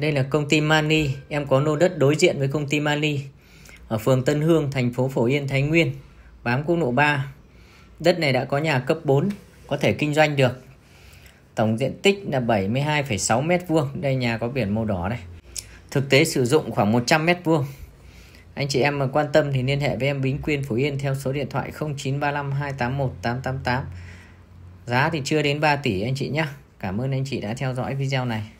Đây là công ty Mani, em có lô đất đối diện với công ty Mani ở phường Tân Hương, thành phố Phổ Yên, Thái Nguyên, bám quốc lộ 3. Đất này đã có nhà cấp 4, có thể kinh doanh được. Tổng diện tích là 72,6 m2, đây nhà có biển màu đỏ này. Thực tế sử dụng khoảng 100 m2. Anh chị em mà quan tâm thì liên hệ với em Bính Quyên Phổ Yên theo số điện thoại 0935 281 888. Giá thì chưa đến 3 tỷ anh chị nhé. Cảm ơn anh chị đã theo dõi video này.